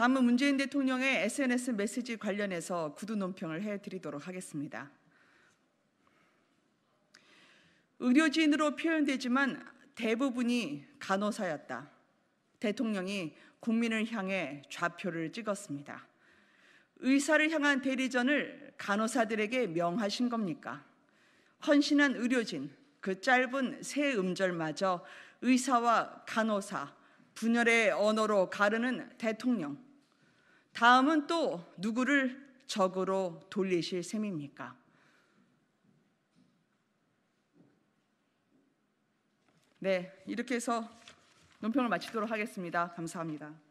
다음은 문재인 대통령의 SNS 메시지 관련해서 구두 논평을 해드리도록 하겠습니다. 의료진으로 표현되지만 대부분이 간호사였다. 대통령이 국민을 향해 좌표를 찍었습니다. 의사를 향한 대리전을 간호사들에게 명하신 겁니까? 헌신한 의료진, 그 짧은 새 음절마저 의사와 간호사, 분열의 언어로 가르는 대통령, 다음은 또 누구를 적으로 돌리실 셈입니까? 네, 이렇게 해서 논평을 마치도록 하겠습니다. 감사합니다.